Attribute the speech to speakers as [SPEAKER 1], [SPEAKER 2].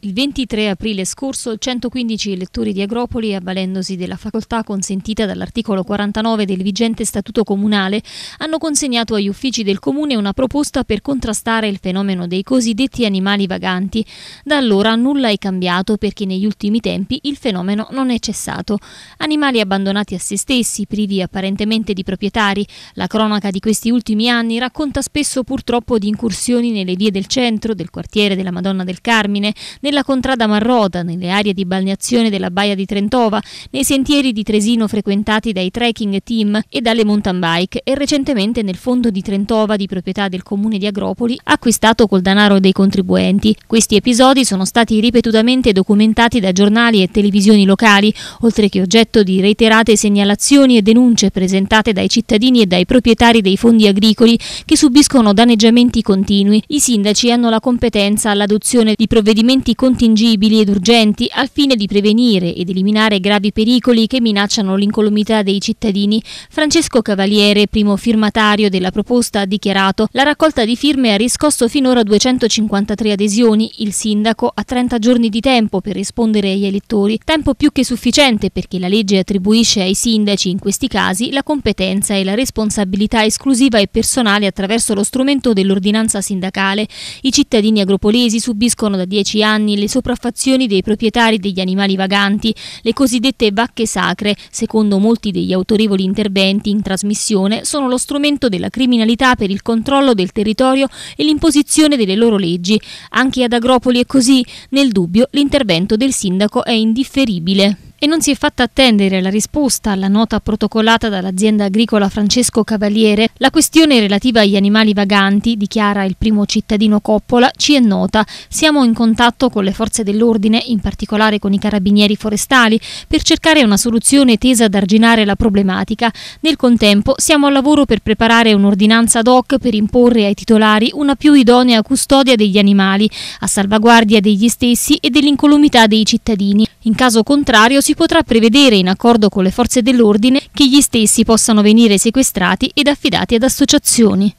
[SPEAKER 1] Il 23 aprile scorso 115 elettori di Agropoli, avvalendosi della facoltà consentita dall'articolo 49 del vigente statuto comunale, hanno consegnato agli uffici del comune una proposta per contrastare il fenomeno dei cosiddetti animali vaganti. Da allora nulla è cambiato perché negli ultimi tempi il fenomeno non è cessato. Animali abbandonati a se stessi, privi apparentemente di proprietari. La cronaca di questi ultimi anni racconta spesso purtroppo di incursioni nelle vie del centro, del quartiere della Madonna del Carmine, nella contrada Marroda, nelle aree di balneazione della Baia di Trentova, nei sentieri di Tresino frequentati dai trekking team e dalle mountain bike e recentemente nel fondo di Trentova di proprietà del comune di Agropoli acquistato col denaro dei contribuenti. Questi episodi sono stati ripetutamente documentati da giornali e televisioni locali, oltre che oggetto di reiterate segnalazioni e denunce presentate dai cittadini e dai proprietari dei fondi agricoli che subiscono danneggiamenti continui. I sindaci hanno la competenza all'adozione di provvedimenti contingibili ed urgenti al fine di prevenire ed eliminare gravi pericoli che minacciano l'incolumità dei cittadini, Francesco Cavaliere, primo firmatario della proposta, ha dichiarato la raccolta di firme ha riscosso finora 253 adesioni, il sindaco ha 30 giorni di tempo per rispondere agli elettori, tempo più che sufficiente perché la legge attribuisce ai sindaci in questi casi la competenza e la responsabilità esclusiva e personale attraverso lo strumento dell'ordinanza sindacale. I cittadini agropolesi subiscono da 10 anni anni le sopraffazioni dei proprietari degli animali vaganti, le cosiddette vacche sacre, secondo molti degli autorevoli interventi in trasmissione, sono lo strumento della criminalità per il controllo del territorio e l'imposizione delle loro leggi. Anche ad Agropoli è così, nel dubbio l'intervento del sindaco è indifferibile e non si è fatta attendere la risposta alla nota protocolata dall'azienda agricola Francesco Cavaliere, la questione relativa agli animali vaganti, dichiara il primo cittadino Coppola, ci è nota. Siamo in contatto con le forze dell'ordine, in particolare con i carabinieri forestali, per cercare una soluzione tesa ad arginare la problematica. Nel contempo siamo al lavoro per preparare un'ordinanza ad hoc per imporre ai titolari una più idonea custodia degli animali, a salvaguardia degli stessi e dell'incolumità dei cittadini. In caso contrario si potrà prevedere, in accordo con le forze dell'ordine, che gli stessi possano venire sequestrati ed affidati ad associazioni.